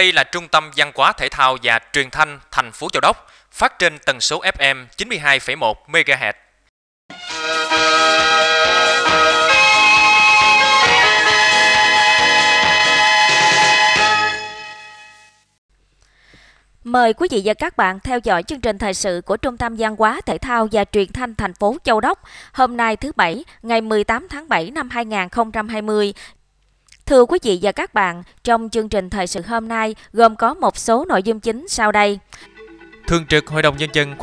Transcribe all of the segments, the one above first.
Đây là Trung tâm Văn hóa Thể thao và Truyền thanh thành phố Châu Đốc, phát trên tần số FM 92,1 MHz. Mời quý vị và các bạn theo dõi chương trình thời sự của Trung tâm Văn hóa Thể thao và Truyền thanh thành phố Châu Đốc hôm nay thứ Bảy, ngày 18 tháng 7 năm 2020 Thưa quý vị và các bạn, trong chương trình thời sự hôm nay gồm có một số nội dung chính sau đây. Thường trực Hội đồng Nhân dân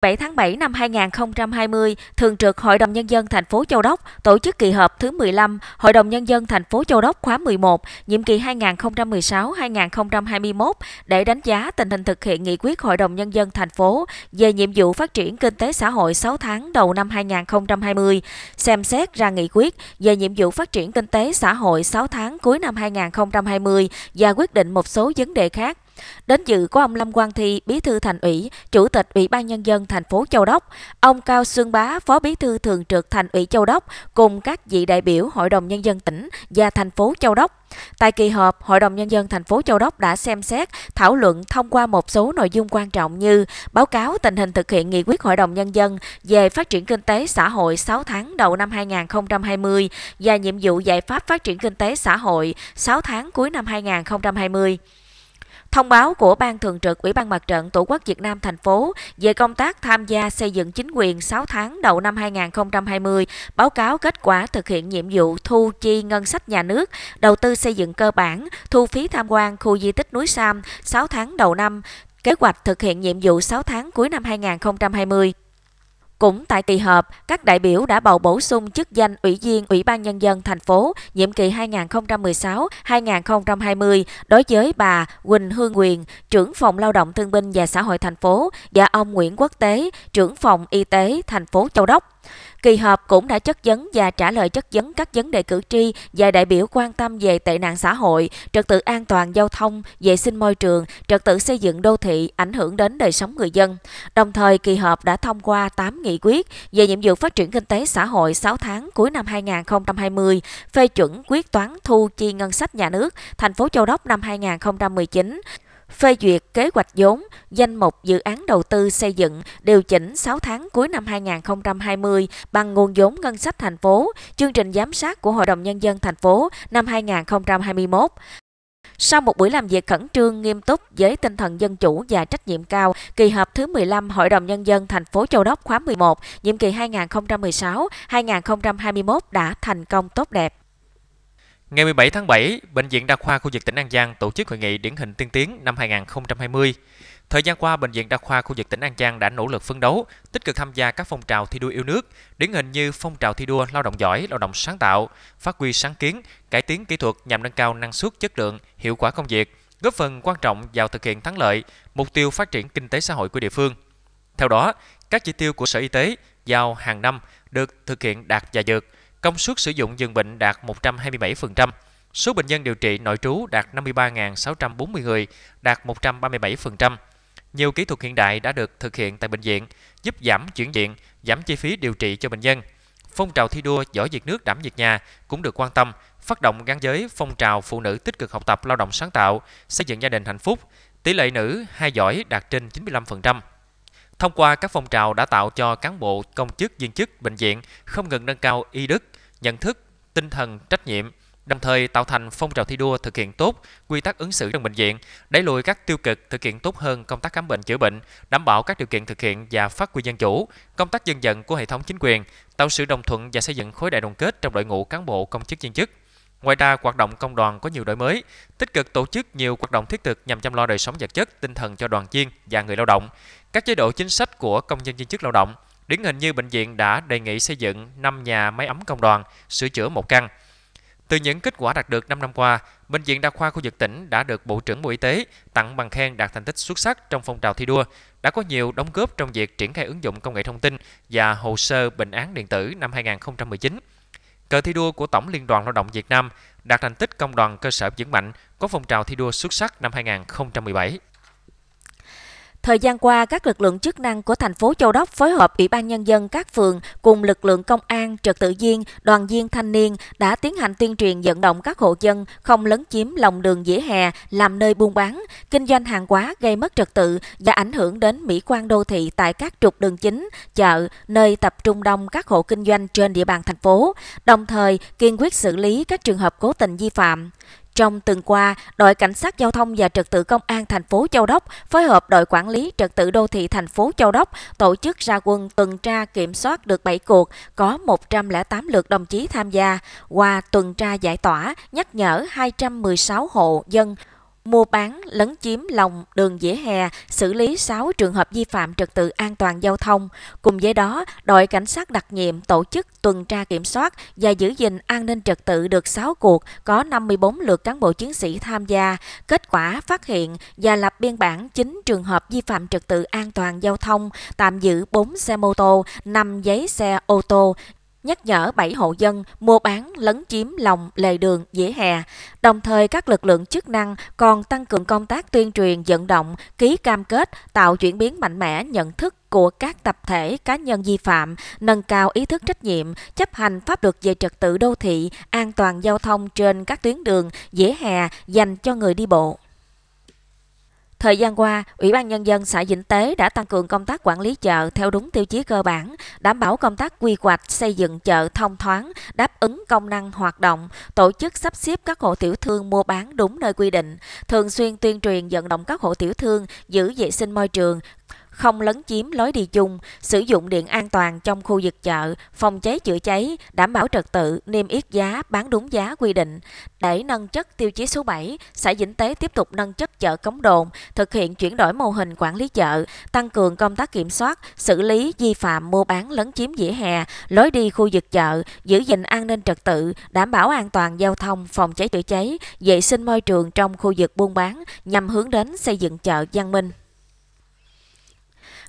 7 tháng 7 năm 2020, Thường trực Hội đồng Nhân dân thành phố Châu Đốc tổ chức kỳ họp thứ 15 Hội đồng Nhân dân thành phố Châu Đốc khóa 11, nhiệm kỳ 2016-2021 để đánh giá tình hình thực hiện nghị quyết Hội đồng Nhân dân thành phố về nhiệm vụ phát triển kinh tế xã hội 6 tháng đầu năm 2020, xem xét ra nghị quyết về nhiệm vụ phát triển kinh tế xã hội 6 tháng cuối năm 2020 và quyết định một số vấn đề khác. Đến dự có ông Lâm Quang Thi, Bí thư Thành ủy, Chủ tịch Ủy ban nhân dân thành phố Châu Đốc, ông Cao Xuân Bá, Phó Bí thư Thường trực Thành ủy Châu Đốc cùng các vị đại biểu Hội đồng nhân dân tỉnh và thành phố Châu Đốc. Tại kỳ họp, Hội đồng nhân dân thành phố Châu Đốc đã xem xét, thảo luận thông qua một số nội dung quan trọng như báo cáo tình hình thực hiện nghị quyết Hội đồng nhân dân về phát triển kinh tế xã hội 6 tháng đầu năm 2020 và nhiệm vụ giải pháp phát triển kinh tế xã hội 6 tháng cuối năm 2020. Thông báo của Ban Thường trực Ủy ban Mặt trận Tổ quốc Việt Nam thành phố về công tác tham gia xây dựng chính quyền 6 tháng đầu năm 2020, báo cáo kết quả thực hiện nhiệm vụ thu chi ngân sách nhà nước, đầu tư xây dựng cơ bản, thu phí tham quan khu di tích núi Sam 6 tháng đầu năm, kế hoạch thực hiện nhiệm vụ 6 tháng cuối năm 2020. Cũng tại kỳ họp, các đại biểu đã bầu bổ sung chức danh Ủy viên Ủy ban Nhân dân thành phố nhiệm kỳ 2016-2020 đối với bà Quỳnh Hương Quyền, trưởng phòng lao động thương binh và xã hội thành phố và ông Nguyễn Quốc Tế, trưởng phòng y tế thành phố Châu Đốc. Kỳ họp cũng đã chất vấn và trả lời chất vấn các vấn đề cử tri và đại biểu quan tâm về tệ nạn xã hội, trật tự an toàn giao thông, vệ sinh môi trường, trật tự xây dựng đô thị ảnh hưởng đến đời sống người dân. Đồng thời, kỳ họp đã thông qua 8 nghị quyết về nhiệm vụ phát triển kinh tế xã hội 6 tháng cuối năm 2020, phê chuẩn quyết toán thu chi ngân sách nhà nước thành phố Châu Đốc năm 2019, phê duyệt kế hoạch vốn, danh mục dự án đầu tư xây dựng điều chỉnh 6 tháng cuối năm 2020 bằng nguồn vốn ngân sách thành phố, chương trình giám sát của Hội đồng Nhân dân thành phố năm 2021. Sau một buổi làm việc khẩn trương, nghiêm túc với tinh thần dân chủ và trách nhiệm cao, kỳ họp thứ 15 Hội đồng Nhân dân thành phố Châu Đốc khóa 11, nhiệm kỳ 2016-2021 đã thành công tốt đẹp. Ngày 17 tháng 7, Bệnh viện Đa khoa khu vực tỉnh An Giang tổ chức hội nghị điển hình tiên tiến năm 2020. Thời gian qua, Bệnh viện Đa khoa khu vực tỉnh An Giang đã nỗ lực phấn đấu, tích cực tham gia các phong trào thi đua yêu nước, điển hình như phong trào thi đua lao động giỏi, lao động sáng tạo, phát huy sáng kiến, cải tiến kỹ thuật nhằm nâng cao năng suất, chất lượng, hiệu quả công việc, góp phần quan trọng vào thực hiện thắng lợi mục tiêu phát triển kinh tế xã hội của địa phương. Theo đó, các chỉ tiêu của Sở Y tế giao hàng năm được thực hiện đạt và vượt – công suất sử dụng giường bệnh đạt 127%, số bệnh nhân điều trị nội trú đạt 53.640 người, đạt 137%. Nhiều kỹ thuật hiện đại đã được thực hiện tại bệnh viện, giúp giảm chuyển viện, giảm chi phí điều trị cho bệnh nhân. Phong trào thi đua giỏi việc nước đảm việc nhà cũng được quan tâm, phát động gắn giới phong trào phụ nữ tích cực học tập lao động sáng tạo, xây dựng gia đình hạnh phúc. Tỷ lệ nữ hai giỏi đạt trên 95%. Thông qua các phong trào đã tạo cho cán bộ, công chức, viên chức, bệnh viện không ngừng nâng cao y đức, nhận thức, tinh thần, trách nhiệm, đồng thời tạo thành phong trào thi đua thực hiện tốt quy tắc ứng xử trong bệnh viện, đẩy lùi các tiêu cực, thực hiện tốt hơn công tác khám bệnh chữa bệnh, đảm bảo các điều kiện thực hiện và phát huy dân chủ, công tác dân vận của hệ thống chính quyền, tạo sự đồng thuận và xây dựng khối đại đoàn kết trong đội ngũ cán bộ công chức viên chức. Ngoài ra, hoạt động công đoàn có nhiều đổi mới, tích cực tổ chức nhiều hoạt động thiết thực nhằm chăm lo đời sống vật chất, tinh thần cho đoàn viên và người lao động, các chế độ chính sách của công nhân viên chức lao động – điển hình như bệnh viện đã đề nghị xây dựng 5 nhà máy ấm công đoàn, sửa chữa một căn. Từ những kết quả đạt được 5 năm qua, Bệnh viện Đa khoa khu vực tỉnh đã được Bộ trưởng Bộ Y tế tặng bằng khen đạt thành tích xuất sắc trong phong trào thi đua, đã có nhiều đóng góp trong việc triển khai ứng dụng công nghệ thông tin và hồ sơ bệnh án điện tử năm 2019. Cờ thi đua của Tổng Liên đoàn Lao động Việt Nam đạt thành tích công đoàn cơ sở vững mạnh có phong trào thi đua xuất sắc năm 2017. Thời gian qua, các lực lượng chức năng của thành phố Châu Đốc phối hợp Ủy ban Nhân dân các phường cùng lực lượng công an, trật tự viên, đoàn viên thanh niên đã tiến hành tuyên truyền vận động các hộ dân không lấn chiếm lòng đường dĩa hè làm nơi buôn bán, kinh doanh hàng hóa gây mất trật tự và ảnh hưởng đến mỹ quan đô thị tại các trục đường chính, chợ, nơi tập trung đông các hộ kinh doanh trên địa bàn thành phố, đồng thời kiên quyết xử lý các trường hợp cố tình vi phạm. Trong tuần qua, đội cảnh sát giao thông và trật tự công an thành phố Châu Đốc phối hợp đội quản lý trật tự đô thị thành phố Châu Đốc tổ chức ra quân tuần tra kiểm soát được 7 cuộc, có 108 lượt đồng chí tham gia. Qua tuần tra giải tỏa, nhắc nhở 216 hộ dân mua bán, lấn chiếm lòng đường vỉa hè, xử lý 6 trường hợp vi phạm trật tự an toàn giao thông. Cùng với đó, đội cảnh sát đặc nhiệm tổ chức tuần tra kiểm soát và giữ gìn an ninh trật tự được 6 cuộc, có 54 lượt cán bộ chiến sĩ tham gia. Kết quả phát hiện và lập biên bản 9 trường hợp vi phạm trật tự an toàn giao thông, tạm giữ 4 xe mô tô, 5 giấy xe ô tô, nhắc nhở 7 hộ dân mua bán lấn chiếm lòng lề đường dễ hè. Đồng thời các lực lượng chức năng còn tăng cường công tác tuyên truyền vận động, ký cam kết, tạo chuyển biến mạnh mẽ nhận thức của các tập thể cá nhân vi phạm, nâng cao ý thức trách nhiệm, chấp hành pháp luật về trật tự đô thị, an toàn giao thông trên các tuyến đường, dễ hè dành cho người đi bộ. Thời gian qua, Ủy ban Nhân dân xã Vĩnh Tế đã tăng cường công tác quản lý chợ theo đúng tiêu chí cơ bản, đảm bảo công tác quy hoạch xây dựng chợ thông thoáng, đáp ứng công năng hoạt động, tổ chức sắp xếp các hộ tiểu thương mua bán đúng nơi quy định, thường xuyên tuyên truyền vận động các hộ tiểu thương giữ vệ sinh môi trường, không lấn chiếm lối đi chung, sử dụng điện an toàn trong khu vực chợ, phòng cháy chữa cháy, đảm bảo trật tự, niêm yết giá, bán đúng giá quy định. Để nâng chất tiêu chí số 7, xã Vĩnh Tế tiếp tục nâng chất chợ Cống Đồn, thực hiện chuyển đổi mô hình quản lý chợ, tăng cường công tác kiểm soát, xử lý vi phạm mua bán lấn chiếm vỉa hè, lối đi khu vực chợ, giữ gìn an ninh trật tự, đảm bảo an toàn giao thông, phòng cháy chữa cháy, vệ sinh môi trường trong khu vực buôn bán nhằm hướng đến xây dựng chợ văn minh.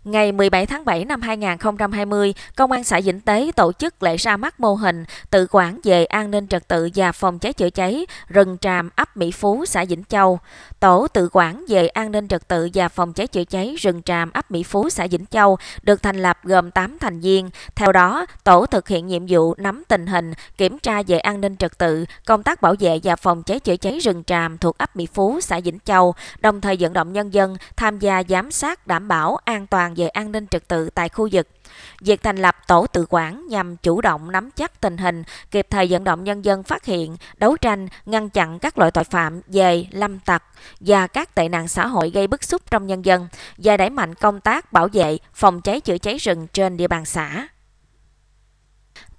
Ngày 17 tháng 7 năm 2020, Công an xã Vĩnh Tế tổ chức lễ ra mắt mô hình tự quản về an ninh trật tự và phòng cháy chữa cháy rừng tràm ấp Mỹ Phú, xã Vĩnh Châu. Tổ tự quản về an ninh trật tự và phòng cháy chữa cháy rừng tràm ấp Mỹ Phú, xã Vĩnh Châu được thành lập gồm 8 thành viên. Theo đó, tổ thực hiện nhiệm vụ nắm tình hình, kiểm tra về an ninh trật tự, công tác bảo vệ và phòng cháy chữa cháy rừng tràm thuộc ấp Mỹ Phú, xã Vĩnh Châu, đồng thời vận động nhân dân tham gia giám sát đảm bảo an toàn toàn về an ninh trật tự tại khu vực. Việc thành lập tổ tự quản nhằm chủ động nắm chắc tình hình, kịp thời vận động nhân dân phát hiện, đấu tranh, ngăn chặn các loại tội phạm về lâm tặc và các tệ nạn xã hội gây bức xúc trong nhân dân và đẩy mạnh công tác bảo vệ, phòng cháy chữa cháy rừng trên địa bàn xã.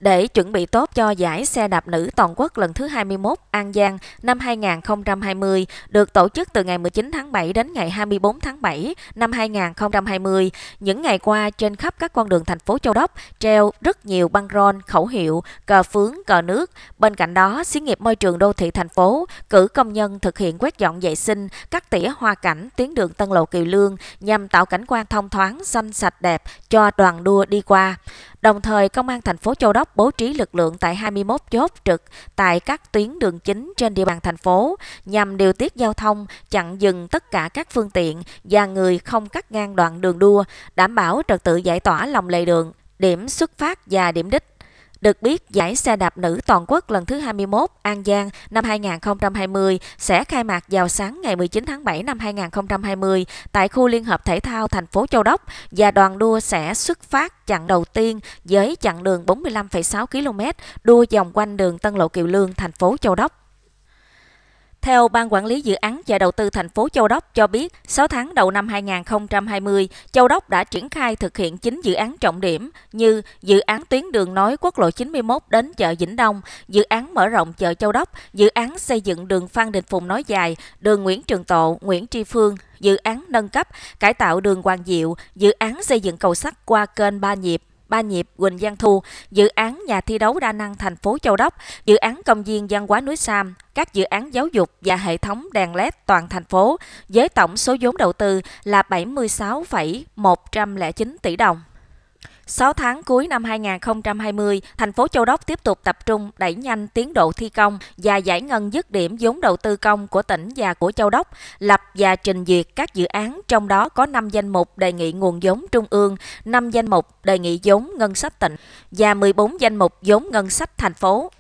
Để chuẩn bị tốt cho giải xe đạp nữ toàn quốc lần thứ 21 An Giang năm 2020 được tổ chức từ ngày 19 tháng 7 đến ngày 24 tháng 7 năm 2020. Những ngày qua trên khắp các con đường thành phố Châu Đốc treo rất nhiều băng rôn, khẩu hiệu, cờ phướng, cờ nước. Bên cạnh đó, xí nghiệp môi trường đô thị thành phố cử công nhân thực hiện quét dọn vệ sinh, cắt tỉa hoa cảnh tuyến đường Tân Lộ Kiều Lương nhằm tạo cảnh quan thông thoáng, xanh sạch đẹp cho đoàn đua đi qua. Đồng thời, Công an thành phố Châu Đốc bố trí lực lượng tại 21 chốt trực tại các tuyến đường chính trên địa bàn thành phố nhằm điều tiết giao thông, chặn dừng tất cả các phương tiện và người không cắt ngang đoạn đường đua, đảm bảo trật tự giải tỏa lòng lề đường, điểm xuất phát và điểm đích được biết, giải xe đạp nữ toàn quốc lần thứ 21 An Giang năm 2020 sẽ khai mạc vào sáng ngày 19 tháng 7 năm 2020 tại khu Liên hợp Thể thao thành phố Châu Đốc và đoàn đua sẽ xuất phát chặng đầu tiên với chặng đường 45,6 km đua vòng quanh đường Tân Lộ Kiều Lương, thành phố Châu Đốc. Theo Ban Quản lý Dự án và Đầu tư thành phố Châu Đốc cho biết, 6 tháng đầu năm 2020, Châu Đốc đã triển khai thực hiện 9 dự án trọng điểm như dự án tuyến đường nối quốc lộ 91 đến chợ Vĩnh Đông, dự án mở rộng chợ Châu Đốc, dự án xây dựng đường Phan Đình Phùng nói dài, đường Nguyễn Trường Tộ, Nguyễn Tri Phương, dự án nâng cấp, cải tạo đường Hoàng Diệu, dự án xây dựng cầu sắt qua kênh Ba Nhịp, Ba Nhịp, Quỳnh Giang Thu, dự án nhà thi đấu đa năng thành phố Châu Đốc, dự án công viên văn hóa núi Sam, các dự án giáo dục và hệ thống đèn LED toàn thành phố với tổng số vốn đầu tư là 76,109 tỷ đồng. 6 tháng cuối năm 2020, thành phố Châu Đốc tiếp tục tập trung đẩy nhanh tiến độ thi công và giải ngân dứt điểm vốn đầu tư công của tỉnh và của Châu Đốc, lập và trình duyệt các dự án, trong đó có 5 danh mục đề nghị nguồn vốn trung ương, 5 danh mục đề nghị vốn ngân sách tỉnh và 14 danh mục vốn ngân sách thành phố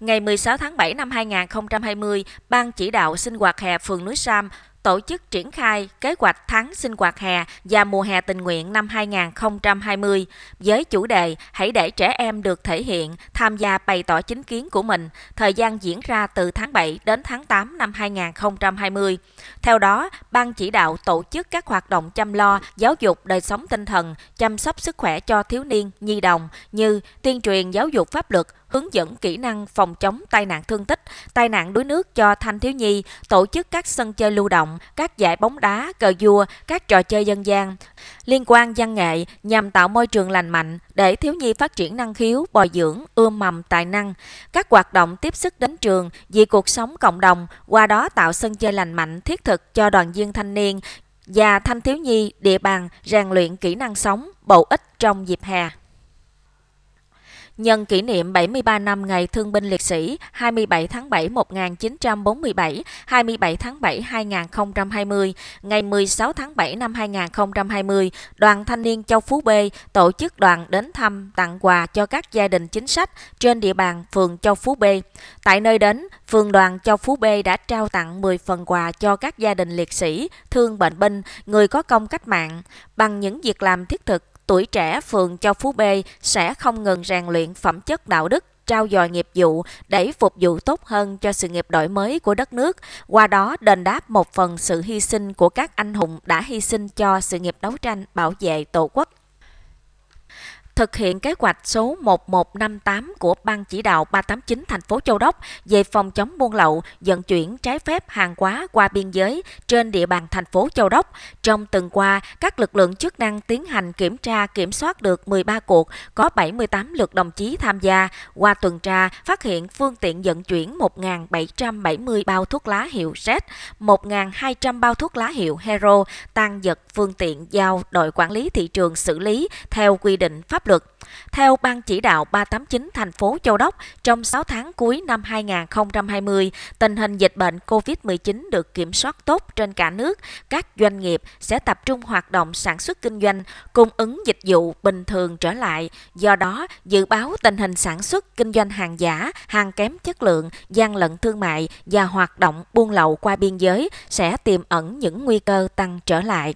ngày 16 tháng 7 năm 2020, Ban chỉ đạo sinh hoạt hè phường Núi Sam tổ chức triển khai kế hoạch tháng sinh hoạt hè và mùa hè tình nguyện năm 2020 với chủ đề Hãy để trẻ em được thể hiện, tham gia bày tỏ chính kiến của mình, thời gian diễn ra từ tháng 7 đến tháng 8 năm 2020. Theo đó, Ban chỉ đạo tổ chức các hoạt động chăm lo, giáo dục đời sống tinh thần, chăm sóc sức khỏe cho thiếu niên, nhi đồng như tuyên truyền giáo dục pháp luật, hướng dẫn kỹ năng phòng chống tai nạn thương tích, tai nạn đuối nước cho thanh thiếu nhi, tổ chức các sân chơi lưu động, các giải bóng đá, cờ vua, các trò chơi dân gian liên quan văn nghệ nhằm tạo môi trường lành mạnh để thiếu nhi phát triển năng khiếu, bồi dưỡng, ươm mầm tài năng. Các hoạt động tiếp sức đến trường vì cuộc sống cộng đồng, qua đó tạo sân chơi lành mạnh thiết thực cho đoàn viên thanh niên và thanh thiếu nhi địa bàn rèn luyện kỹ năng sống bổ ích trong dịp hè. Nhân kỷ niệm 73 năm Ngày Thương binh Liệt sĩ 27 tháng 7 1947, 27 tháng 7 2020, ngày 16 tháng 7 năm 2020, Đoàn Thanh niên Châu Phú B tổ chức đoàn đến thăm tặng quà cho các gia đình chính sách trên địa bàn phường Châu Phú B. Tại nơi đến, phường đoàn Châu Phú B đã trao tặng 10 phần quà cho các gia đình liệt sĩ, thương bệnh binh, người có công cách mạng. Bằng những việc làm thiết thực, tuổi trẻ phường Châu Phú B sẽ không ngừng rèn luyện phẩm chất đạo đức, trao dồi nghiệp vụ để phục vụ tốt hơn cho sự nghiệp đổi mới của đất nước, qua đó đền đáp một phần sự hy sinh của các anh hùng đã hy sinh cho sự nghiệp đấu tranh bảo vệ Tổ quốc thực hiện kế hoạch số 1158 của Ban chỉ đạo 389 thành phố Châu Đốc về phòng chống buôn lậu, vận chuyển trái phép hàng hóa qua biên giới trên địa bàn thành phố Châu Đốc. Trong tuần qua, các lực lượng chức năng tiến hành kiểm tra kiểm soát được 13 cuộc, có 78 lượt đồng chí tham gia. Qua tuần tra, phát hiện phương tiện vận chuyển 1.770 bao thuốc lá hiệu Z, 1.200 bao thuốc lá hiệu Hero, tăng vật phương tiện giao đội quản lý thị trường xử lý theo quy định pháp luật theo Ban chỉ đạo 389 thành phố Châu Đốc, trong 6 tháng cuối năm 2020, tình hình dịch bệnh COVID-19 được kiểm soát tốt trên cả nước. Các doanh nghiệp sẽ tập trung hoạt động sản xuất kinh doanh, cung ứng dịch vụ bình thường trở lại. Do đó, dự báo tình hình sản xuất kinh doanh hàng giả, hàng kém chất lượng, gian lận thương mại và hoạt động buôn lậu qua biên giới sẽ tiềm ẩn những nguy cơ tăng trở lại.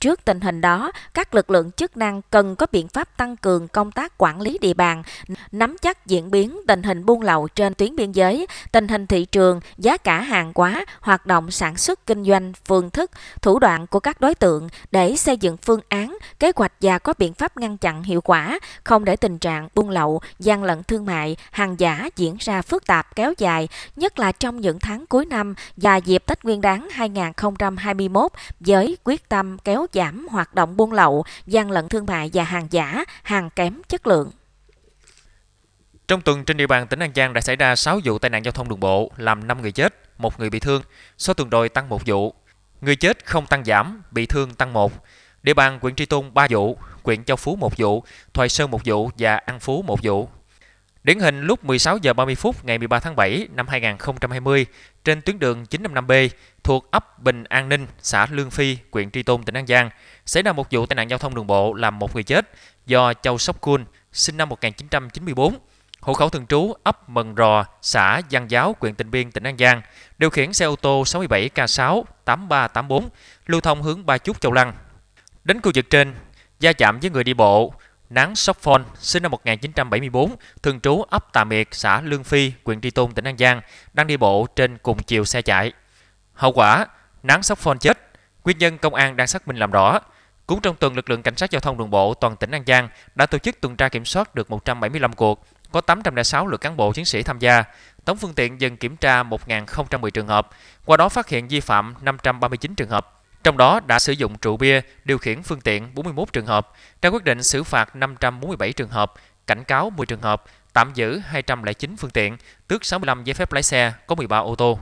Trước tình hình đó, các lực lượng chức năng cần có biện pháp tăng cường công công tác quản lý địa bàn, nắm chắc diễn biến tình hình buôn lậu trên tuyến biên giới, tình hình thị trường, giá cả hàng hóa, hoạt động sản xuất kinh doanh, phương thức, thủ đoạn của các đối tượng để xây dựng phương án, kế hoạch và có biện pháp ngăn chặn hiệu quả, không để tình trạng buôn lậu, gian lận thương mại, hàng giả diễn ra phức tạp kéo dài, nhất là trong những tháng cuối năm và dịp Tết Nguyên đán 2021 với quyết tâm kéo giảm hoạt động buôn lậu, gian lận thương mại và hàng giả, hàng kém kém chất lượng. Trong tuần trên địa bàn tỉnh An Giang đã xảy ra 6 vụ tai nạn giao thông đường bộ, làm 5 người chết, một người bị thương, số tuần đồi tăng một vụ. Người chết không tăng giảm, bị thương tăng một. Địa bàn huyện Tri Tôn 3 vụ, huyện Châu Phú 1 vụ, Thoại Sơn 1 vụ và An Phú 1 vụ. Điển hình lúc 16 giờ 30 phút ngày 13 tháng 7 năm 2020 trên tuyến đường 955B thuộc ấp Bình An Ninh, xã Lương Phi, huyện Tri Tôn, tỉnh An Giang, xảy ra một vụ tai nạn giao thông đường bộ làm một người chết do Châu Sóc Kun, sinh năm 1994, hộ khẩu thường trú ấp Mần Rò, xã Giang Giáo, huyện Tịnh Biên, tỉnh An Giang, điều khiển xe ô tô 67K6-8384, lưu thông hướng Ba Chúc Châu Lăng. Đến khu vực trên, gia chạm với người đi bộ, Náng Sóc Phon, sinh năm 1974, thường trú ấp Tà Miệt, xã Lương Phi, huyện Tri Tôn, tỉnh An Giang, đang đi bộ trên cùng chiều xe chạy. Hậu quả, Náng Sóc Phon chết. Nguyên nhân công an đang xác minh làm rõ. Cũng trong tuần, lực lượng cảnh sát giao thông đường bộ toàn tỉnh An Giang đã tổ chức tuần tra kiểm soát được 175 cuộc, có 806 lượt cán bộ chiến sĩ tham gia. Tổng phương tiện dừng kiểm tra 1.010 trường hợp, qua đó phát hiện vi phạm 539 trường hợp trong đó đã sử dụng rượu bia điều khiển phương tiện 41 trường hợp, ra quyết định xử phạt 547 trường hợp, cảnh cáo 10 trường hợp, tạm giữ 209 phương tiện, tước 65 giấy phép lái xe, có 13 ô tô.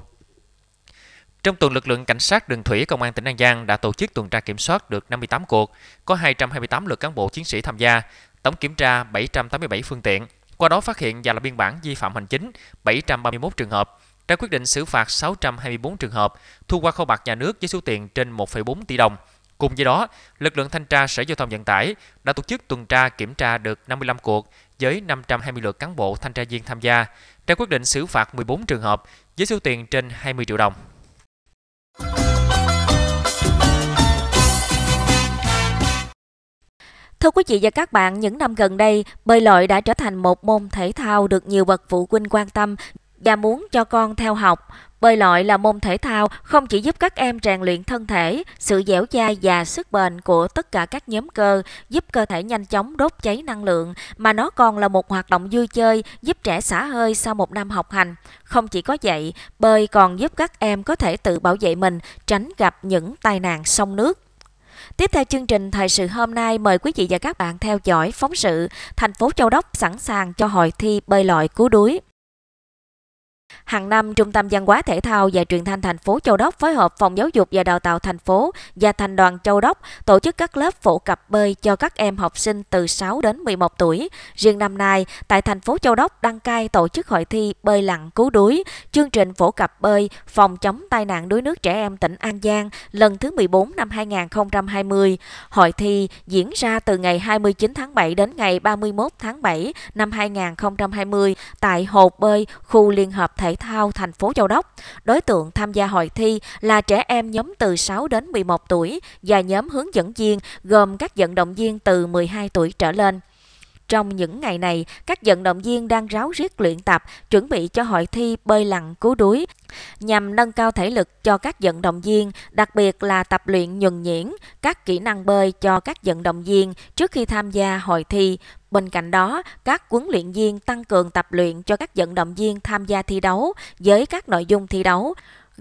Trong tuần lực lượng cảnh sát đường thủy công an tỉnh An Giang đã tổ chức tuần tra kiểm soát được 58 cuộc, có 228 lượt cán bộ chiến sĩ tham gia, tổng kiểm tra 787 phương tiện, qua đó phát hiện và lập biên bản vi phạm hành chính 731 trường hợp, ra quyết định xử phạt 624 trường hợp, thu qua kho bạc nhà nước với số tiền trên 1,4 tỷ đồng. Cùng với đó, lực lượng thanh tra Sở Giao thông Vận tải đã tổ chức tuần tra kiểm tra được 55 cuộc với 520 lượt cán bộ thanh tra viên tham gia, ra quyết định xử phạt 14 trường hợp với số tiền trên 20 triệu đồng. Thưa quý vị và các bạn, những năm gần đây, bơi lội đã trở thành một môn thể thao được nhiều bậc phụ huynh quan tâm và muốn cho con theo học, bơi lội là môn thể thao không chỉ giúp các em rèn luyện thân thể, sự dẻo dai và sức bền của tất cả các nhóm cơ, giúp cơ thể nhanh chóng đốt cháy năng lượng, mà nó còn là một hoạt động vui chơi giúp trẻ xả hơi sau một năm học hành. Không chỉ có vậy, bơi còn giúp các em có thể tự bảo vệ mình, tránh gặp những tai nạn sông nước. Tiếp theo chương trình Thời sự hôm nay mời quý vị và các bạn theo dõi phóng sự Thành phố Châu Đốc sẵn sàng cho hội thi bơi lội cứu đuối. Hàng năm, Trung tâm Văn hóa Thể thao và Truyền thanh thành phố Châu Đốc phối hợp Phòng Giáo dục và Đào tạo thành phố và Thành đoàn Châu Đốc tổ chức các lớp phổ cập bơi cho các em học sinh từ 6 đến 11 tuổi. Riêng năm nay, tại thành phố Châu Đốc đăng cai tổ chức hội thi bơi lặn cứu đuối, chương trình phổ cập bơi phòng chống tai nạn đuối nước trẻ em tỉnh An Giang lần thứ 14 năm 2020. Hội thi diễn ra từ ngày 29 tháng 7 đến ngày 31 tháng 7 năm 2020 tại hồ bơi khu liên hợp thể thao thành phố Châu Đốc. Đối tượng tham gia hội thi là trẻ em nhóm từ 6 đến 11 tuổi và nhóm hướng dẫn viên gồm các vận động viên từ 12 tuổi trở lên. Trong những ngày này, các vận động viên đang ráo riết luyện tập, chuẩn bị cho hội thi bơi lặn cứu đuối, nhằm nâng cao thể lực cho các vận động viên, đặc biệt là tập luyện nhuần nhuyễn, các kỹ năng bơi cho các vận động viên trước khi tham gia hội thi. Bên cạnh đó, các huấn luyện viên tăng cường tập luyện cho các vận động viên tham gia thi đấu với các nội dung thi đấu,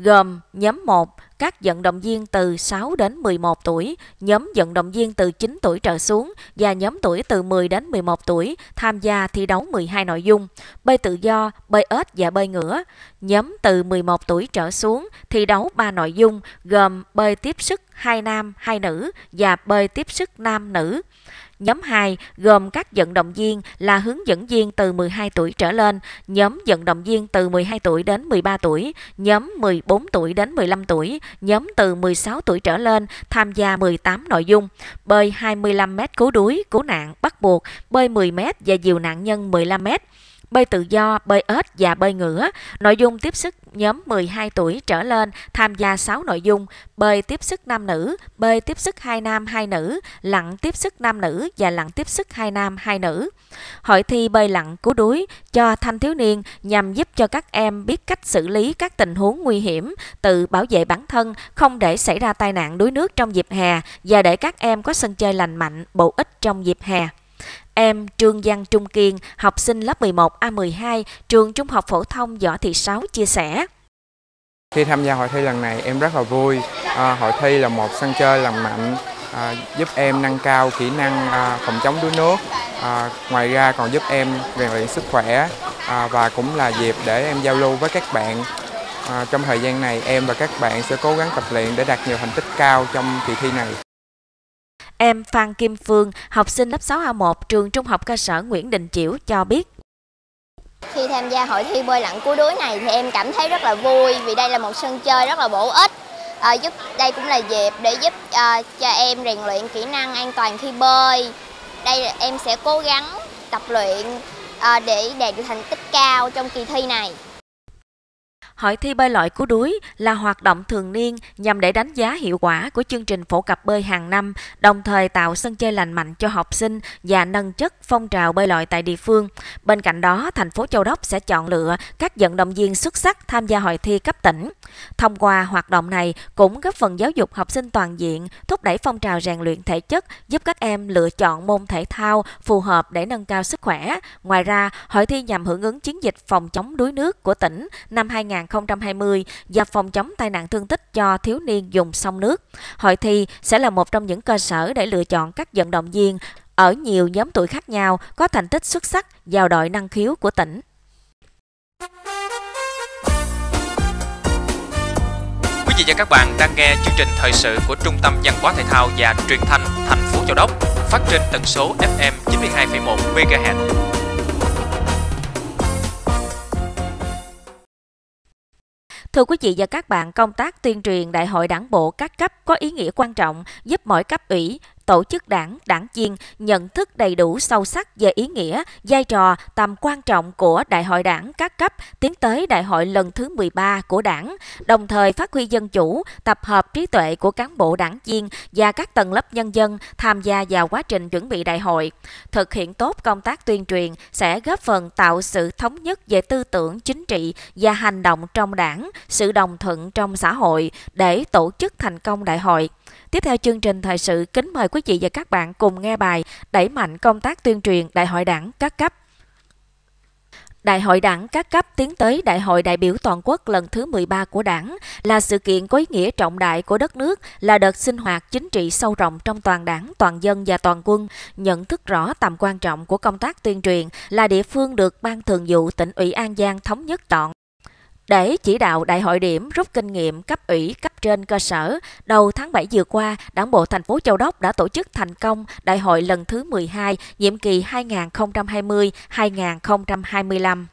gồm nhóm 1 các vận động viên từ 6 đến 11 tuổi, nhóm vận động viên từ 9 tuổi trở xuống và nhóm tuổi từ 10 đến 11 tuổi tham gia thi đấu 12 nội dung, bơi tự do, bơi ếch và bơi ngửa. Nhóm từ 11 tuổi trở xuống thi đấu 3 nội dung gồm bơi tiếp sức hai nam, hai nữ và bơi tiếp sức nam nữ. Nhóm 2 gồm các vận động viên là hướng dẫn viên từ 12 tuổi trở lên, nhóm vận động viên từ 12 tuổi đến 13 tuổi, nhóm 14 tuổi đến 15 tuổi, nhóm từ 16 tuổi trở lên tham gia 18 nội dung: bơi 25 m cứu đuối, cứu nạn bắt buộc, bơi 10 m và dìu nạn nhân 15 m bơi tự do, bơi ếch và bơi ngửa. Nội dung tiếp sức nhóm 12 tuổi trở lên tham gia 6 nội dung bơi tiếp sức nam nữ, bơi tiếp sức hai nam hai nữ, lặn tiếp sức nam nữ và lặn tiếp sức hai nam hai nữ. Hội thi bơi lặn cứu đuối cho thanh thiếu niên nhằm giúp cho các em biết cách xử lý các tình huống nguy hiểm, tự bảo vệ bản thân, không để xảy ra tai nạn đuối nước trong dịp hè và để các em có sân chơi lành mạnh, bổ ích trong dịp hè. Em Trương Giang Trung Kiên, học sinh lớp 11 A12, trường Trung học phổ thông Võ Thị Sáu chia sẻ. Khi tham gia hội thi lần này em rất là vui. À, hội thi là một sân chơi lành mạnh, à, giúp em nâng cao kỹ năng à, phòng chống đuối nước. À, ngoài ra còn giúp em rèn luyện sức khỏe à, và cũng là dịp để em giao lưu với các bạn. À, trong thời gian này em và các bạn sẽ cố gắng tập luyện để đạt nhiều thành tích cao trong kỳ thi này. Em Phan Kim Phương, học sinh lớp 6A1 trường Trung học cơ sở Nguyễn Đình Chiểu cho biết. Khi tham gia hội thi bơi lặn cú đuối này thì em cảm thấy rất là vui vì đây là một sân chơi rất là bổ ích. À, giúp đây cũng là dịp để giúp à, cho em rèn luyện kỹ năng an toàn khi bơi. Đây là em sẽ cố gắng tập luyện à, để đạt được thành tích cao trong kỳ thi này. Hội thi bơi lội cứu đuối là hoạt động thường niên nhằm để đánh giá hiệu quả của chương trình phổ cập bơi hàng năm, đồng thời tạo sân chơi lành mạnh cho học sinh và nâng chất phong trào bơi lội tại địa phương. Bên cạnh đó, thành phố Châu Đốc sẽ chọn lựa các vận động viên xuất sắc tham gia hội thi cấp tỉnh. Thông qua hoạt động này cũng góp phần giáo dục học sinh toàn diện, thúc đẩy phong trào rèn luyện thể chất, giúp các em lựa chọn môn thể thao phù hợp để nâng cao sức khỏe. Ngoài ra, hội thi nhằm hưởng ứng chiến dịch phòng chống đuối nước của tỉnh năm 2020 2020 và phòng chống tai nạn thương tích cho thiếu niên dùng sông nước. Hội thi sẽ là một trong những cơ sở để lựa chọn các vận động viên ở nhiều nhóm tuổi khác nhau có thành tích xuất sắc vào đội năng khiếu của tỉnh. Quý vị và các bạn đang nghe chương trình thời sự của Trung tâm Văn hóa Thể thao và Truyền thanh thành phố Châu Đốc phát trên tần số FM 92,1 MHz. Thưa quý vị và các bạn, công tác tuyên truyền Đại hội Đảng bộ các cấp có ý nghĩa quan trọng giúp mỗi cấp ủy tổ chức đảng, đảng viên nhận thức đầy đủ sâu sắc về ý nghĩa, vai trò, tầm quan trọng của Đại hội đảng các cấp tiến tới Đại hội lần thứ 13 của đảng, đồng thời phát huy dân chủ, tập hợp trí tuệ của cán bộ đảng viên và các tầng lớp nhân dân tham gia vào quá trình chuẩn bị đại hội. Thực hiện tốt công tác tuyên truyền sẽ góp phần tạo sự thống nhất về tư tưởng chính trị và hành động trong đảng, sự đồng thuận trong xã hội để tổ chức thành công đại hội. Tiếp theo chương trình thời sự, kính mời quý vị và các bạn cùng nghe bài Đẩy mạnh công tác tuyên truyền Đại hội đảng các cấp. Đại hội đảng các cấp tiến tới Đại hội đại biểu toàn quốc lần thứ 13 của đảng là sự kiện có ý nghĩa trọng đại của đất nước, là đợt sinh hoạt chính trị sâu rộng trong toàn đảng, toàn dân và toàn quân. Nhận thức rõ tầm quan trọng của công tác tuyên truyền là địa phương được Ban Thường vụ tỉnh ủy An Giang thống nhất chọn để chỉ đạo đại hội điểm rút kinh nghiệm cấp ủy cấp trên cơ sở. Đầu tháng 7 vừa qua, Đảng bộ thành phố Châu Đốc đã tổ chức thành công đại hội lần thứ 12, nhiệm kỳ 2020-2025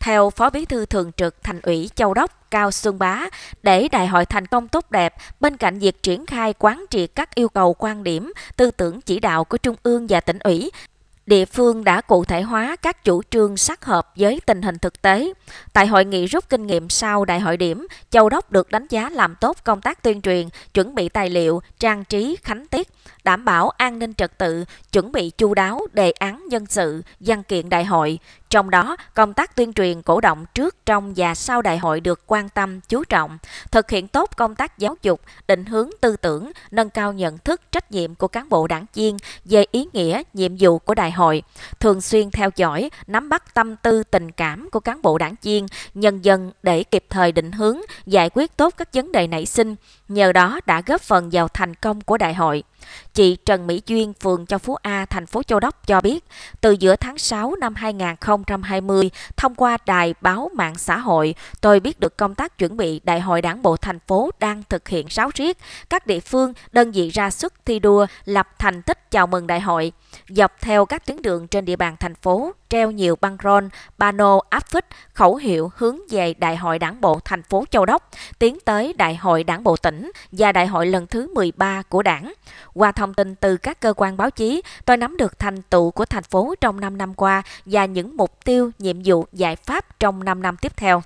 theo Phó Bí thư Thường trực Thành ủy Châu Đốc Cao Xuân Bá, để đại hội thành công tốt đẹp, bên cạnh việc triển khai quán triệt các yêu cầu quan điểm, tư tưởng chỉ đạo của Trung ương và tỉnh ủy, địa phương đã cụ thể hóa các chủ trương sát hợp với tình hình thực tế. Tại hội nghị rút kinh nghiệm sau đại hội điểm, Châu Đốc được đánh giá làm tốt công tác tuyên truyền, chuẩn bị tài liệu, trang trí, khánh tiết, đảm bảo an ninh trật tự, chuẩn bị chu đáo đề án nhân sự, văn kiện đại hội, trong đó, công tác tuyên truyền cổ động trước, trong và sau đại hội được quan tâm, chú trọng, thực hiện tốt công tác giáo dục, định hướng tư tưởng, nâng cao nhận thức, trách nhiệm của cán bộ đảng viên về ý nghĩa, nhiệm vụ của đại hội, thường xuyên theo dõi, nắm bắt tâm tư, tình cảm của cán bộ đảng viên, nhân dân để kịp thời định hướng, giải quyết tốt các vấn đề nảy sinh, nhờ đó đã góp phần vào thành công của đại hội. Chị Trần Mỹ Duyên, phường Châu Phú A, thành phố Châu Đốc cho biết, từ giữa tháng 6 năm 2020, thông qua đài báo mạng xã hội, tôi biết được công tác chuẩn bị Đại hội Đảng bộ thành phố đang thực hiện sáu riết. Các địa phương, đơn vị ra sức thi đua, lập thành tích chào mừng đại hội. Dọc theo các tuyến đường trên địa bàn thành phố, treo nhiều băng rôn, pano áp phích, khẩu hiệu hướng về Đại hội Đảng bộ thành phố Châu Đốc, tiến tới Đại hội Đảng bộ tỉnh và Đại hội lần thứ 13 của Đảng. Qua thông tin từ các cơ quan báo chí, tôi nắm được thành tựu của thành phố trong 5 năm qua và những mục tiêu, nhiệm vụ, giải pháp trong 5 năm tiếp theo.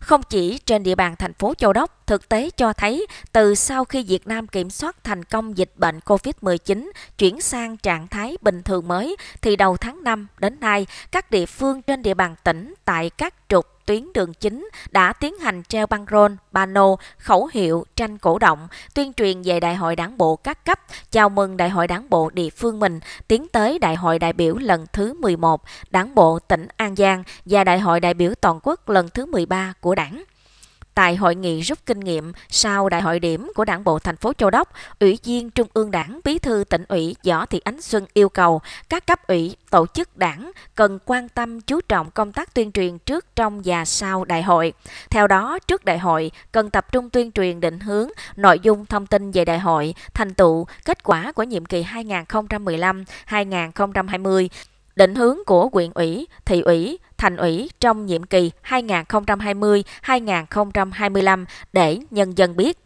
Không chỉ trên địa bàn thành phố Châu Đốc thực tế cho thấy từ sau khi Việt Nam kiểm soát thành công dịch bệnh COVID-19 chuyển sang trạng thái bình thường mới thì đầu tháng 5 đến nay, các địa phương trên địa bàn tỉnh tại các trục tuyến đường chính đã tiến hành treo băng rôn, pano, khẩu hiệu, tranh cổ động, tuyên truyền về đại hội đảng bộ các cấp, chào mừng đại hội đảng bộ địa phương mình, tiến tới đại hội đại biểu lần thứ 11 đảng bộ tỉnh An Giang và đại hội đại biểu toàn quốc lần thứ 13 của đảng. Tại hội nghị rút kinh nghiệm sau đại hội điểm của Đảng bộ thành phố Châu Đốc, Ủy viên Trung ương Đảng, Bí thư tỉnh ủy Võ Thị Ánh Xuân yêu cầu các cấp ủy, tổ chức đảng cần quan tâm chú trọng công tác tuyên truyền trước, trong và sau đại hội. Theo đó, trước đại hội cần tập trung tuyên truyền định hướng, nội dung thông tin về đại hội, thành tựu, kết quả của nhiệm kỳ 2015-2020 Định hướng của quyện ủy, thị ủy, thành ủy trong nhiệm kỳ 2020-2025 để nhân dân biết.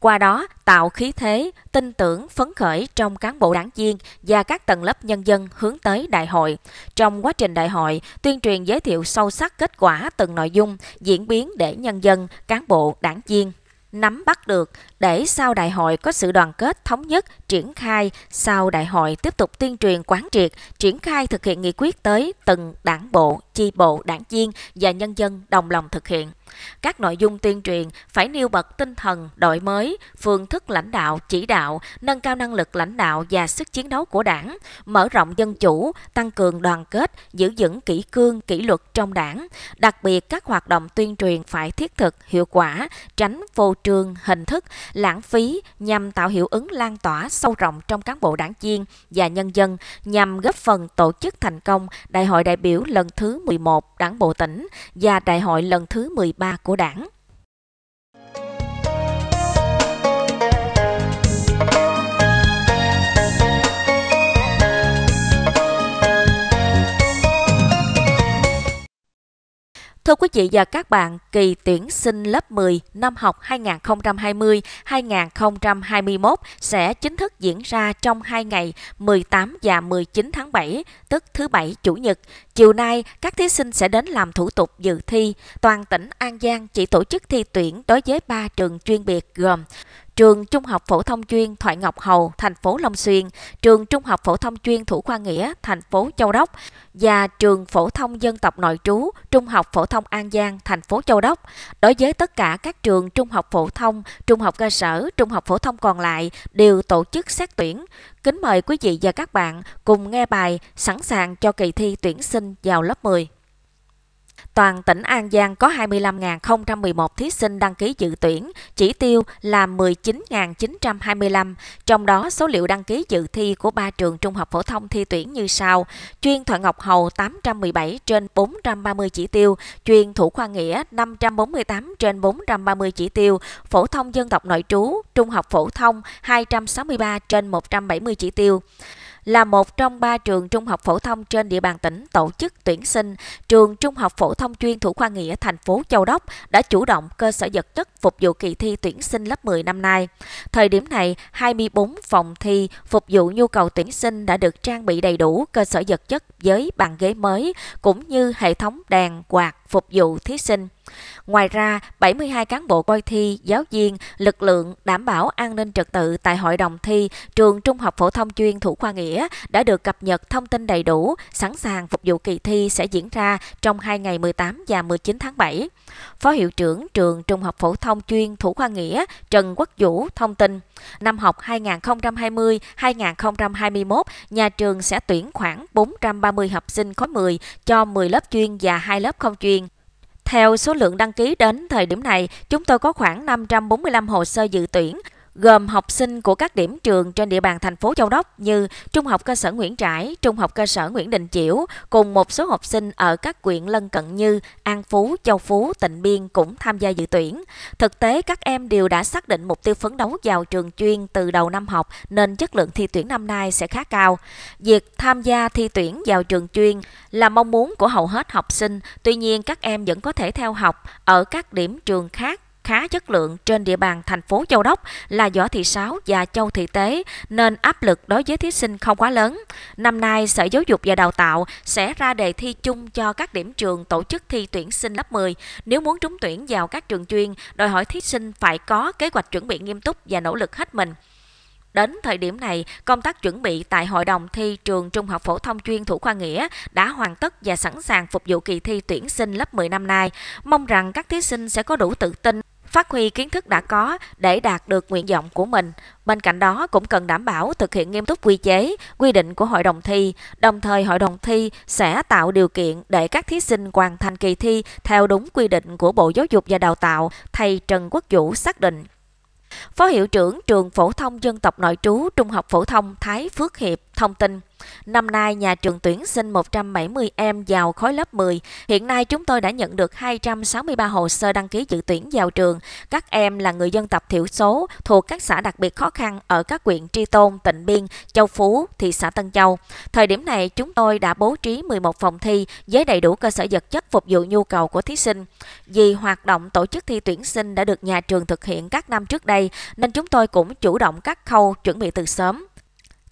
Qua đó tạo khí thế, tin tưởng, phấn khởi trong cán bộ đảng viên và các tầng lớp nhân dân hướng tới đại hội. Trong quá trình đại hội, tuyên truyền giới thiệu sâu sắc kết quả từng nội dung, diễn biến để nhân dân, cán bộ, đảng viên nắm bắt được để sau đại hội có sự đoàn kết thống nhất triển khai sau đại hội tiếp tục tuyên truyền quán triệt triển khai thực hiện nghị quyết tới từng đảng bộ chi bộ đảng viên và nhân dân đồng lòng thực hiện các nội dung tuyên truyền phải nêu bật tinh thần, đổi mới, phương thức lãnh đạo, chỉ đạo, nâng cao năng lực lãnh đạo và sức chiến đấu của đảng, mở rộng dân chủ, tăng cường đoàn kết, giữ vững kỷ cương, kỷ luật trong đảng. Đặc biệt, các hoạt động tuyên truyền phải thiết thực, hiệu quả, tránh vô trương, hình thức, lãng phí nhằm tạo hiệu ứng lan tỏa sâu rộng trong cán bộ đảng viên và nhân dân nhằm góp phần tổ chức thành công Đại hội đại biểu lần thứ 11 Đảng Bộ tỉnh và Đại hội lần thứ 13 của đảng. Thưa quý vị và các bạn, kỳ tuyển sinh lớp 10 năm học 2020-2021 sẽ chính thức diễn ra trong 2 ngày 18 và 19 tháng 7, tức thứ Bảy, Chủ nhật. Chiều nay, các thí sinh sẽ đến làm thủ tục dự thi. Toàn tỉnh An Giang chỉ tổ chức thi tuyển đối với 3 trường chuyên biệt gồm trường Trung học phổ thông chuyên Thoại Ngọc Hầu, thành phố Long Xuyên, trường Trung học phổ thông chuyên Thủ Khoa Nghĩa, thành phố Châu Đốc và trường phổ thông dân tộc nội trú Trung học phổ thông An Giang, thành phố Châu Đốc. Đối với tất cả các trường trung học phổ thông, trung học cơ sở, trung học phổ thông còn lại đều tổ chức xét tuyển. Kính mời quý vị và các bạn cùng nghe bài sẵn sàng cho kỳ thi tuyển sinh vào lớp 10. Toàn tỉnh An Giang có 25.011 thí sinh đăng ký dự tuyển, chỉ tiêu là 19.925, trong đó số liệu đăng ký dự thi của ba trường trung học phổ thông thi tuyển như sau: chuyên Thoại Ngọc Hầu 817 trên 430 chỉ tiêu, chuyên Thủ Khoa Nghĩa 548 trên 430 chỉ tiêu, phổ thông dân tộc nội trú, trung học phổ thông 263 trên 170 chỉ tiêu là một trong ba trường trung học phổ thông trên địa bàn tỉnh tổ chức tuyển sinh, trường Trung học phổ thông chuyên Thủ khoa Nghĩa thành phố Châu Đốc đã chủ động cơ sở vật chất phục vụ kỳ thi tuyển sinh lớp 10 năm nay. Thời điểm này, 24 phòng thi phục vụ nhu cầu tuyển sinh đã được trang bị đầy đủ cơ sở vật chất với bàn ghế mới cũng như hệ thống đèn quạt phục vụ thí sinh. Ngoài ra, 72 cán bộ coi thi, giáo viên, lực lượng đảm bảo an ninh trật tự tại hội đồng thi trường Trung học phổ thông chuyên Thủ khoa Nghĩa đã được cập nhật thông tin đầy đủ, sẵn sàng phục vụ kỳ thi sẽ diễn ra trong hai ngày 18 và 19 tháng 7. Phó hiệu trưởng trường Trung học phổ thông chuyên Thủ khoa Nghĩa Trần Quốc Vũ thông tin, năm học 2020-2021, nhà trường sẽ tuyển khoảng 430 30 học sinh khối 10 cho 10 lớp chuyên và 2 lớp không chuyên. Theo số lượng đăng ký đến thời điểm này, chúng tôi có khoảng 545 hồ sơ dự tuyển, gồm học sinh của các điểm trường trên địa bàn thành phố Châu Đốc như Trung học cơ sở Nguyễn Trãi, Trung học cơ sở Nguyễn Đình Chiểu cùng một số học sinh ở các quyện lân cận như An Phú, Châu Phú, Tịnh Biên cũng tham gia dự tuyển. Thực tế các em đều đã xác định mục tiêu phấn đấu vào trường chuyên từ đầu năm học nên chất lượng thi tuyển năm nay sẽ khá cao. Việc tham gia thi tuyển vào trường chuyên là mong muốn của hầu hết học sinh, tuy nhiên các em vẫn có thể theo học ở các điểm trường khác khá chất lượng trên địa bàn thành phố Châu Đốc là Võ Thị Sáu và Châu Thị Tế nên áp lực đối với thí sinh không quá lớn. Năm nay, Sở Giáo dục và Đào tạo sẽ ra đề thi chung cho các điểm trường tổ chức thi tuyển sinh lớp 10. Nếu muốn trúng tuyển vào các trường chuyên, đòi hỏi thí sinh phải có kế hoạch chuẩn bị nghiêm túc và nỗ lực hết mình. Đến thời điểm này, công tác chuẩn bị tại Hội đồng thi trường Trung học phổ thông chuyên Thủ khoa Nghĩa đã hoàn tất và sẵn sàng phục vụ kỳ thi tuyển sinh lớp 10 năm nay. Mong rằng các thí sinh sẽ có đủ tự tin phát huy kiến thức đã có để đạt được nguyện vọng của mình. Bên cạnh đó cũng cần đảm bảo thực hiện nghiêm túc quy chế, quy định của hội đồng thi, đồng thời hội đồng thi sẽ tạo điều kiện để các thí sinh hoàn thành kỳ thi theo đúng quy định của Bộ Giáo dục và Đào tạo, thầy Trần Quốc Vũ xác định. Phó hiệu trưởng trường phổ thông dân tộc nội trú Trung học phổ thông Thái Phước Hiệp Thông tin, năm nay nhà trường tuyển sinh 170 em vào khối lớp 10. Hiện nay chúng tôi đã nhận được 263 hồ sơ đăng ký dự tuyển vào trường. Các em là người dân tộc thiểu số thuộc các xã đặc biệt khó khăn ở các huyện Tri Tôn, Tịnh Biên, Châu Phú, thị xã Tân Châu. Thời điểm này chúng tôi đã bố trí 11 phòng thi với đầy đủ cơ sở vật chất phục vụ nhu cầu của thí sinh. Vì hoạt động tổ chức thi tuyển sinh đã được nhà trường thực hiện các năm trước đây nên chúng tôi cũng chủ động các khâu chuẩn bị từ sớm.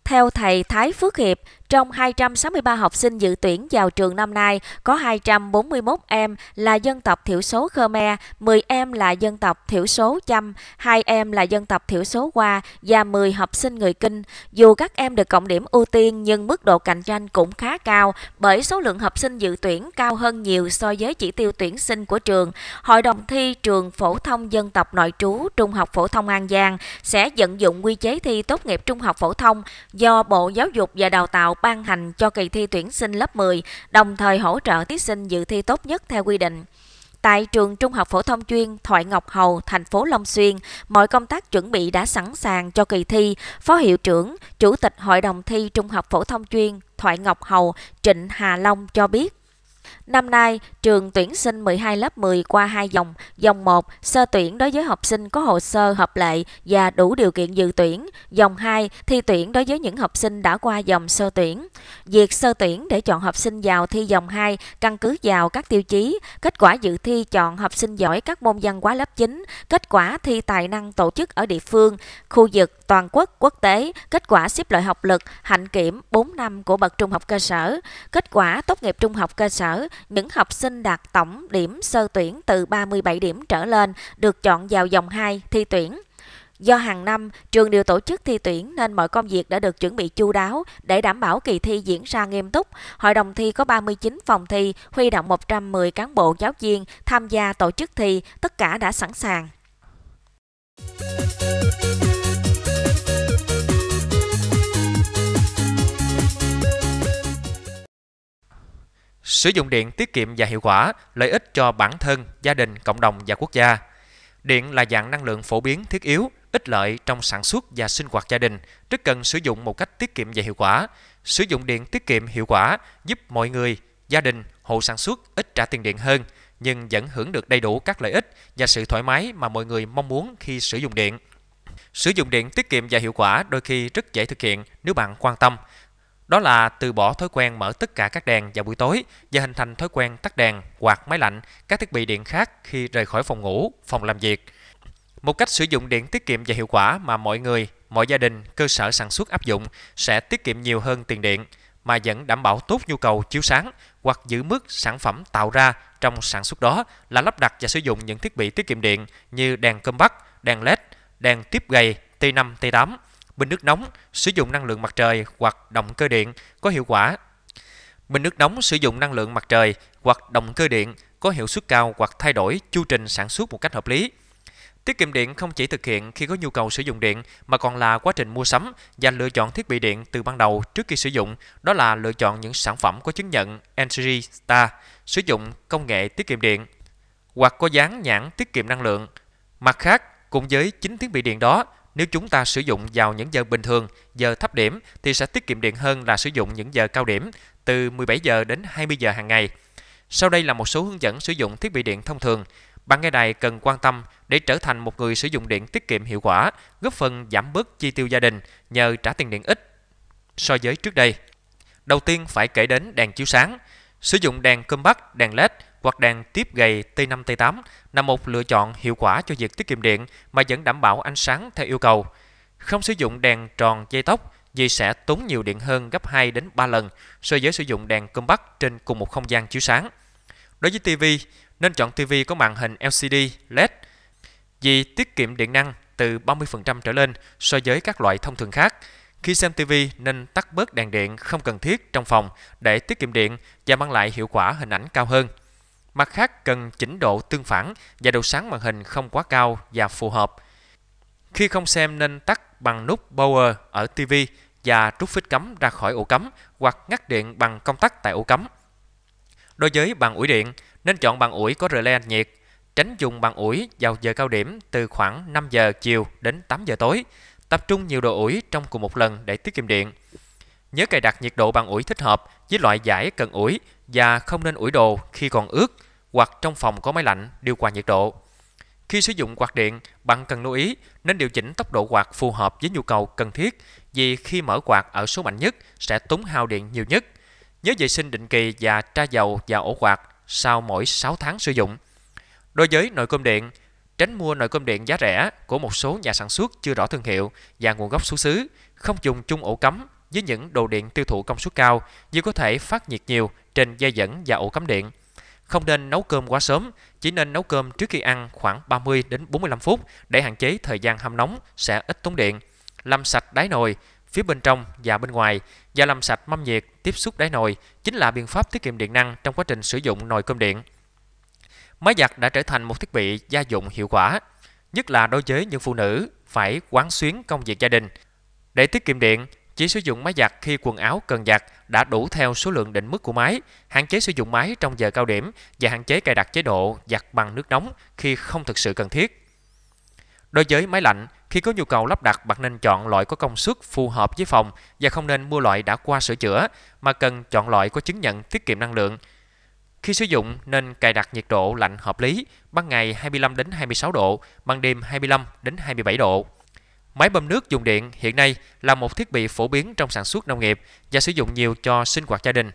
Theo thầy Thái Phước Hiệp, trong 263 học sinh dự tuyển vào trường năm nay, có 241 em là dân tộc thiểu số Khmer, 10 em là dân tộc thiểu số Chăm, 2 em là dân tộc thiểu số Hoa và 10 học sinh người Kinh. Dù các em được cộng điểm ưu tiên nhưng mức độ cạnh tranh cũng khá cao bởi số lượng học sinh dự tuyển cao hơn nhiều so với chỉ tiêu tuyển sinh của trường. Hội đồng thi trường phổ thông dân tộc nội trú Trung học phổ thông An Giang sẽ vận dụng quy chế thi tốt nghiệp trung học phổ thông do Bộ Giáo dục và Đào tạo ban hành cho kỳ thi tuyển sinh lớp 10, đồng thời hỗ trợ thí sinh dự thi tốt nhất theo quy định. Tại trường Trung học phổ thông chuyên Thoại Ngọc Hầu, thành phố Long Xuyên, mọi công tác chuẩn bị đã sẵn sàng cho kỳ thi. Phó hiệu trưởng, Chủ tịch Hội đồng thi Trung học phổ thông chuyên Thoại Ngọc Hầu Trịnh Hà Long cho biết. Năm nay, trường tuyển sinh 12 lớp 10 qua hai dòng. Dòng 1, sơ tuyển đối với học sinh có hồ sơ hợp lệ và đủ điều kiện dự tuyển. Dòng 2, thi tuyển đối với những học sinh đã qua dòng sơ tuyển. Việc sơ tuyển để chọn học sinh vào thi dòng 2 căn cứ vào các tiêu chí, kết quả dự thi chọn học sinh giỏi các môn văn hóa lớp 9, kết quả thi tài năng tổ chức ở địa phương, khu vực, toàn quốc, quốc tế, kết quả xếp loại học lực, hạnh kiểm 4 năm của bậc trung học cơ sở, kết quả tốt nghiệp trung học cơ sở những học sinh đạt tổng điểm sơ tuyển từ 37 điểm trở lên được chọn vào dòng 2 thi tuyển. Do hàng năm trường đều tổ chức thi tuyển nên mọi công việc đã được chuẩn bị chu đáo để đảm bảo kỳ thi diễn ra nghiêm túc. Hội đồng thi có 39 phòng thi, huy động 110 cán bộ giáo viên tham gia tổ chức thi, tất cả đã sẵn sàng. Sử dụng điện tiết kiệm và hiệu quả, lợi ích cho bản thân, gia đình, cộng đồng và quốc gia. Điện là dạng năng lượng phổ biến thiết yếu, ích lợi trong sản xuất và sinh hoạt gia đình, rất cần sử dụng một cách tiết kiệm và hiệu quả. Sử dụng điện tiết kiệm hiệu quả giúp mọi người, gia đình, hộ sản xuất ít trả tiền điện hơn nhưng vẫn hưởng được đầy đủ các lợi ích và sự thoải mái mà mọi người mong muốn khi sử dụng điện. Sử dụng điện tiết kiệm và hiệu quả đôi khi rất dễ thực hiện nếu bạn quan tâm. Đó là từ bỏ thói quen mở tất cả các đèn vào buổi tối và hình thành thói quen tắt đèn, quạt máy lạnh, các thiết bị điện khác khi rời khỏi phòng ngủ, phòng làm việc. Một cách sử dụng điện tiết kiệm và hiệu quả mà mọi người, mọi gia đình, cơ sở sản xuất áp dụng sẽ tiết kiệm nhiều hơn tiền điện mà vẫn đảm bảo tốt nhu cầu chiếu sáng hoặc giữ mức sản phẩm tạo ra trong sản xuất đó là lắp đặt và sử dụng những thiết bị tiết kiệm điện như đèn cơm bắc, đèn LED, đèn tiếp gầy T5, T8 bình nước nóng sử dụng năng lượng mặt trời hoặc động cơ điện có hiệu quả. Bình nước nóng sử dụng năng lượng mặt trời hoặc động cơ điện có hiệu suất cao hoặc thay đổi chu trình sản xuất một cách hợp lý. Tiết kiệm điện không chỉ thực hiện khi có nhu cầu sử dụng điện mà còn là quá trình mua sắm và lựa chọn thiết bị điện từ ban đầu trước khi sử dụng, đó là lựa chọn những sản phẩm có chứng nhận Energy Star, sử dụng công nghệ tiết kiệm điện hoặc có dán nhãn tiết kiệm năng lượng. Mặt khác, cùng với chính thiết bị điện đó, nếu chúng ta sử dụng vào những giờ bình thường, giờ thấp điểm thì sẽ tiết kiệm điện hơn là sử dụng những giờ cao điểm từ 17 giờ đến 20 giờ hàng ngày. Sau đây là một số hướng dẫn sử dụng thiết bị điện thông thường bạn nghe đài cần quan tâm để trở thành một người sử dụng điện tiết kiệm hiệu quả, góp phần giảm bớt chi tiêu gia đình nhờ trả tiền điện ít so với trước đây. Đầu tiên phải kể đến đèn chiếu sáng. Sử dụng đèn compact, đèn LED hoặc đèn tiếp gầy T5-T8 là một lựa chọn hiệu quả cho việc tiết kiệm điện mà vẫn đảm bảo ánh sáng theo yêu cầu. Không sử dụng đèn tròn dây tóc vì sẽ tốn nhiều điện hơn gấp 2 đến 3 lần so với sử dụng đèn compact trên cùng một không gian chiếu sáng. Đối với TV, nên chọn TV có màn hình LCD LED vì tiết kiệm điện năng từ 30% trở lên so với các loại thông thường khác. Khi xem TV nên tắt bớt đèn điện không cần thiết trong phòng để tiết kiệm điện và mang lại hiệu quả hình ảnh cao hơn. Mặt khác cần chỉnh độ tương phản và độ sáng màn hình không quá cao và phù hợp. Khi không xem nên tắt bằng nút power ở TV và rút phích cắm ra khỏi ổ cắm hoặc ngắt điện bằng công tắc tại ổ cắm. Đối với bàn ủi điện, nên chọn bàn ủi có relay nhiệt, tránh dùng bàn ủi vào giờ cao điểm từ khoảng 5 giờ chiều đến 8 giờ tối, tập trung nhiều đồ ủi trong cùng một lần để tiết kiệm điện. Nhớ cài đặt nhiệt độ bàn ủi thích hợp với loại giải cần ủi và không nên ủi đồ khi còn ướt hoặc trong phòng có máy lạnh điều hòa nhiệt độ. Khi sử dụng quạt điện, bạn cần lưu ý nên điều chỉnh tốc độ quạt phù hợp với nhu cầu cần thiết vì khi mở quạt ở số mạnh nhất sẽ tốn hao điện nhiều nhất. Nhớ vệ sinh định kỳ và tra dầu và ổ quạt sau mỗi 6 tháng sử dụng. Đối với nội cơm điện, tránh mua nội cơm điện giá rẻ của một số nhà sản xuất chưa rõ thương hiệu và nguồn gốc xuất xứ, không dùng chung ổ cắm với những đồ điện tiêu thụ công suất cao như có thể phát nhiệt nhiều trên dây dẫn và ổ cắm điện. Không nên nấu cơm quá sớm, chỉ nên nấu cơm trước khi ăn khoảng 30 đến 45 phút để hạn chế thời gian hâm nóng sẽ ít tốn điện. Làm sạch đáy nồi, phía bên trong và bên ngoài và làm sạch mâm nhiệt tiếp xúc đáy nồi chính là biện pháp tiết kiệm điện năng trong quá trình sử dụng nồi cơm điện. Máy giặt đã trở thành một thiết bị gia dụng hiệu quả, nhất là đối với những phụ nữ phải quán xuyến công việc gia đình. Để tiết kiệm điện, chỉ sử dụng máy giặt khi quần áo cần giặt đã đủ theo số lượng định mức của máy, hạn chế sử dụng máy trong giờ cao điểm và hạn chế cài đặt chế độ giặt bằng nước nóng khi không thực sự cần thiết. Đối với máy lạnh, khi có nhu cầu lắp đặt bạn nên chọn loại có công suất phù hợp với phòng và không nên mua loại đã qua sửa chữa mà cần chọn loại có chứng nhận tiết kiệm năng lượng. Khi sử dụng nên cài đặt nhiệt độ lạnh hợp lý, ban ngày 25 đến 26 độ, ban đêm 25 đến 27 độ. Máy bơm nước dùng điện hiện nay là một thiết bị phổ biến trong sản xuất nông nghiệp và sử dụng nhiều cho sinh hoạt gia đình.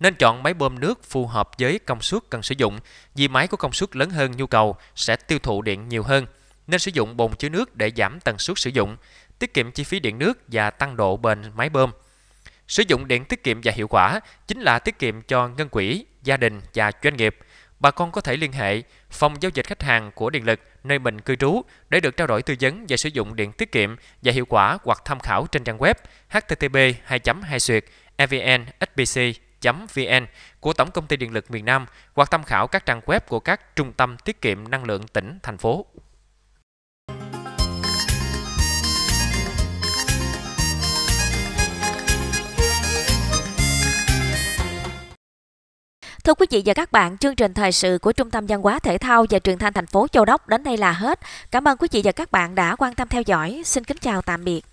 Nên chọn máy bơm nước phù hợp với công suất cần sử dụng, vì máy có công suất lớn hơn nhu cầu sẽ tiêu thụ điện nhiều hơn. Nên sử dụng bồn chứa nước để giảm tần suất sử dụng, tiết kiệm chi phí điện nước và tăng độ bền máy bơm. Sử dụng điện tiết kiệm và hiệu quả chính là tiết kiệm cho ngân quỹ, gia đình và doanh nghiệp – bà con có thể liên hệ phòng giao dịch khách hàng của điện lực nơi mình cư trú để được trao đổi tư vấn về sử dụng điện tiết kiệm và hiệu quả hoặc tham khảo trên trang web http 2 2 evnsbc vn của Tổng công ty Điện lực miền Nam hoặc tham khảo các trang web của các trung tâm tiết kiệm năng lượng tỉnh, thành phố. Thưa quý vị và các bạn, chương trình thời sự của Trung tâm Văn hóa Thể thao và Truyền thanh thành phố Châu Đốc đến đây là hết. Cảm ơn quý vị và các bạn đã quan tâm theo dõi. Xin kính chào tạm biệt.